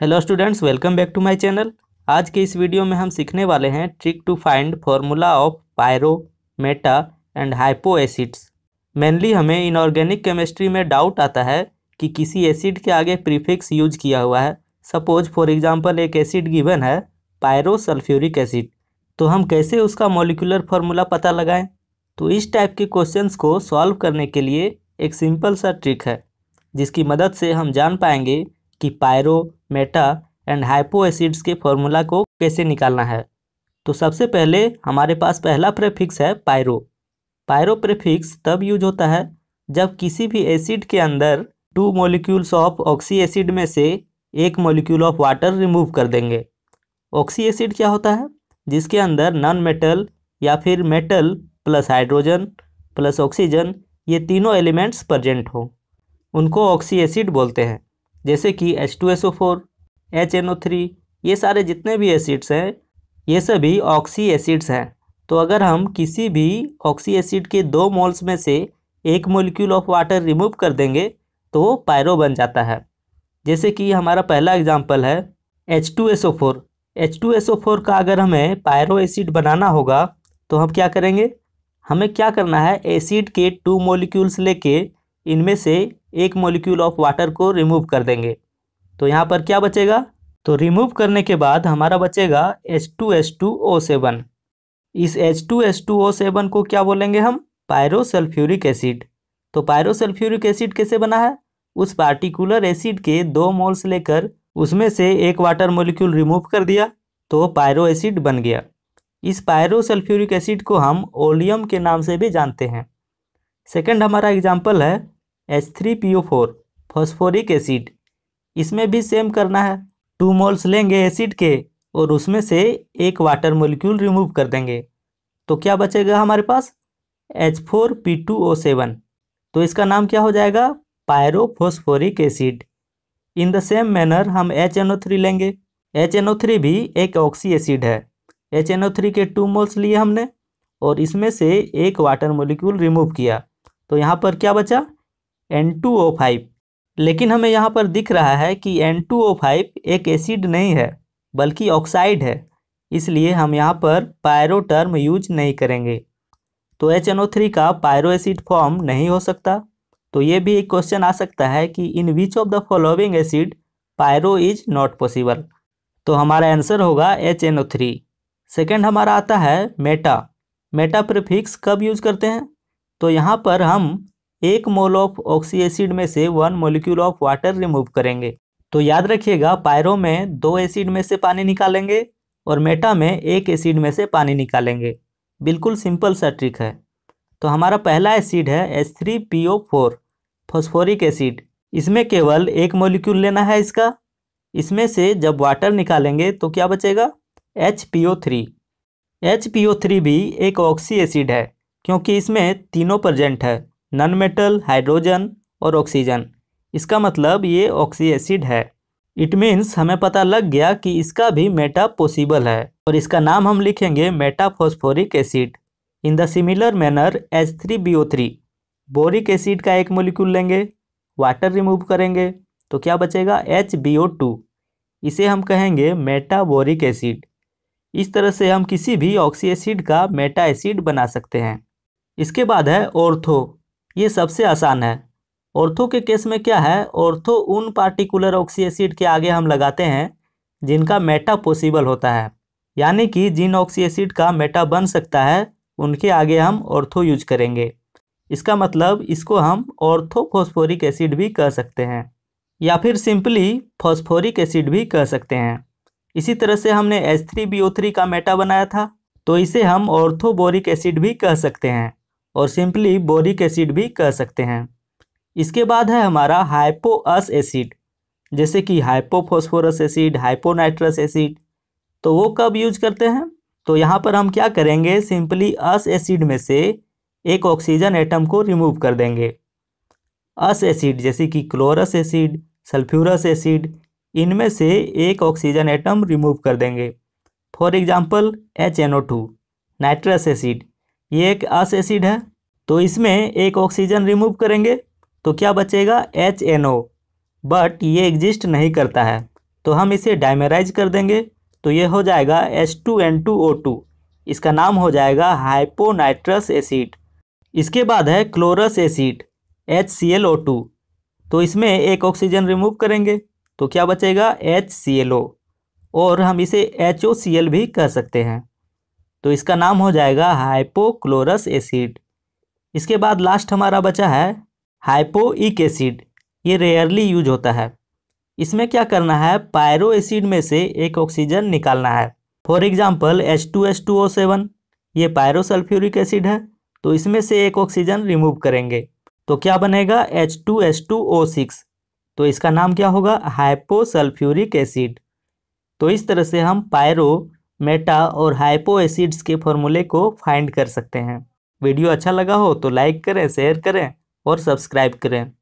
hello students welcome back to my channel आज के इस वीडियो में हम सीखने वाले हैं trick to find formula of pyro meta and hypo acids mainly हमें इनऑर्गेनिक केमिस्ट्री में डाउट आता है कि किसी एसिड के आगे प्रीफिक्स यूज किया हुआ है सपोज फॉर एग्जांपल एक एसिड गिवन है पायरो सल्फ्यूरिक एसिड तो हम कैसे उसका मोलिकुलर फार्मूला पता लगाएँ तो इस टाइप के क्वेश्चन को सॉल्व करने के लिए एक सिंपल सा ट्रिक है जिसकी मदद से हम जान पाएंगे कि pyro meta and hypo acids के फॉर्मूला को कैसे निकालना है तो सबसे पहले हमारे पास पहला प्रेफिक्स है पायरो पायरो प्रेफिक्स तब यूज होता है जब किसी भी एसिड के अंदर two molecules of oxy acid में से एक मोलिक्यूल ऑफ वाटर रिमूव कर देंगे ऑक्सी एसिड क्या होता है जिसके अंदर नॉन मेटल या फिर metal plus hydrogen plus oxygen ये तीनों एलिमेंट्स प्रजेंट हों उनको ऑक्सी एसिड बोलते हैं जैसे कि H two S O four H N O three ये सारे जितने भी एसिड्स हैं ये सभी ऑक्सी एसिड्स हैं तो अगर हम किसी भी ऑक्सी एसिड के दो मोल्स में से एक मोलिक्यूल ऑफ वाटर रिमूव कर देंगे तो वो पायरो बन जाता है जैसे कि हमारा पहला एग्जाम्पल है H two S O four H two S O four का अगर हमें पायरो एसिड बनाना होगा तो हम क्या करेंगे हमें क्या करना है एसिड के टू मोलिक्यूल्स लेके इनमें से एक मॉलिक्यूल ऑफ वाटर को रिमूव कर देंगे तो यहाँ पर क्या बचेगा तो रिमूव करने के बाद हमारा बचेगा सेवन इस सेवन को क्या बोलेंगे हम पायरोसल्फ्यूरिक एसिड तो पायरोसल्फ्यूरिक एसिड कैसे बना है उस पार्टिकुलर एसिड के दो मोल्स लेकर उसमें से एक वाटर मोलिक्यूल रिमूव कर दिया तो पायरो एसिड बन गया इस पायरोसल्फ्यूरिक एसिड को हम ओलियम के नाम से भी जानते हैं सेकंड हमारा एग्जाम्पल है H three P O four phosphoric acid इसमें भी सेम करना है टू मोल्स लेंगे एसिड के और उसमें से एक वाटर मोलिक्यूल रिमूव कर देंगे तो क्या बचेगा हमारे पास H four P two O seven तो इसका नाम क्या हो जाएगा pyrophosphoric acid in the same manner हम एच एन ओ थ्री लेंगे एच एन ओ थ्री भी एक ऑक्सी एसिड है एच एन ओ थ्री के टू मोल्स लिए हमने और इसमें से एक वाटर मोलिक्यूल रिमूव किया तो यहाँ पर क्या बचा एन टू ओ फाइव लेकिन हमें यहाँ पर दिख रहा है कि एन टू ओ फाइव एक एसिड नहीं है बल्कि ऑक्साइड है इसलिए हम यहाँ पर पायरो टर्म यूज नहीं करेंगे तो एच एन ओ थ्री का पायरो एसिड फॉर्म नहीं हो सकता तो ये भी एक क्वेश्चन आ सकता है कि in which of the following acid pyro is not possible तो हमारा आंसर होगा H N O three second हमारा आता है मेटा मेटा प्रिफिक्स कब यूज करते हैं तो यहाँ पर हम एक मोल ऑफ ऑक्सी एसिड में से one molecule of water remove करेंगे तो याद रखिएगा पायरों में दो एसिड में से पानी निकालेंगे और मेटा में एक एसिड में से पानी निकालेंगे बिल्कुल सिंपल सा ट्रिक है तो हमारा पहला एसिड है H three P O four phosphoric acid इसमें केवल एक मोलिक्यूल लेना है इसका इसमें से जब वाटर निकालेंगे तो क्या बचेगा H P O three H P O three भी एक ऑक्सी एसिड है क्योंकि इसमें तीनों प्रजेंट है नन मेटल हाइड्रोजन और ऑक्सीजन इसका मतलब ये ऑक्सी एसिड है इट मीन्स हमें पता लग गया कि इसका भी मेटा पॉसिबल है और इसका नाम हम लिखेंगे metaphosphoric acid in the similar manner H three B O three boric acid का एक मोलिक्यूल लेंगे वाटर रिमूव करेंगे तो क्या बचेगा एच बी ओ टू इसे हम कहेंगे मेटाबोरिक एसिड इस तरह से हम किसी भी ऑक्सी एसिड का मेटा एसिड बना सकते हैं इसके बाद है ऑर्थो ये सबसे आसान है ऑर्थो के केस में क्या है ऑर्थो उन पार्टिकुलर ऑक्सी एसिड के आगे हम लगाते हैं जिनका मेटा पॉसिबल होता है यानी कि जिन ऑक्सी एसिड का मेटा बन सकता है उनके आगे हम ऑर्थो यूज करेंगे इसका मतलब इसको हम ऑर्थोफॉस्फोरिक एसिड भी कह सकते हैं या फिर सिंपली फॉस्फोरिक एसिड भी कह सकते हैं इसी तरह से हमने S three B O three का मेटा बनाया था तो इसे हम ऑर्थोबोरिक एसिड भी कह सकते हैं और सिंपली बोरिक एसिड भी कह सकते हैं इसके बाद है हमारा हाइपोअस एसिड जैसे कि हाइपोफोस्फोरस एसिड हाइपोनाइट्रस एसिड तो वो कब यूज करते हैं तो यहाँ पर हम क्या करेंगे सिंपली अस एसिड में से एक ऑक्सीजन एटम को रिमूव कर देंगे अस एसिड जैसे कि क्लोरस एसिड सल्फ्यूरस एसिड इनमें से एक ऑक्सीजन एटम रिमूव कर देंगे for example H N O two nitrous acid ये एक अस एसिड है तो इसमें एक ऑक्सीजन रिमूव करेंगे तो क्या बचेगा एच एन ओ बट ये एग्जिस्ट नहीं करता है तो हम इसे डायमेराइज कर देंगे तो ये हो जाएगा H two N two O two इसका नाम हो जाएगा हाइपोनाइट्रस एसिड इसके बाद है chlorous acid H C L O two तो इसमें एक ऑक्सीजन रिमूव करेंगे तो क्या बचेगा एच सी एल ओ और हम इसे एच ओ सी एल भी कह सकते हैं तो इसका नाम हो जाएगा हाइपोक्लोरस एसिड इसके बाद लास्ट हमारा बचा है हाइपोइक एसिड ये रेयरली यूज होता है इसमें क्या करना है पायरो एसिड में से एक ऑक्सीजन निकालना है for example H two H two O seven ये पायरोसल्फ्यूरिक एसिड है तो इसमें से एक ऑक्सीजन रिमूव करेंगे तो क्या बनेगा H two H two O six तो इसका नाम क्या होगा हाइपोसल्फ्यूरिक एसिड तो इस तरह से हम पायरो मेटा और हाइपो एसिड्स के फॉर्मूले को फाइंड कर सकते हैं वीडियो अच्छा लगा हो तो लाइक करें शेयर करें और सब्सक्राइब करें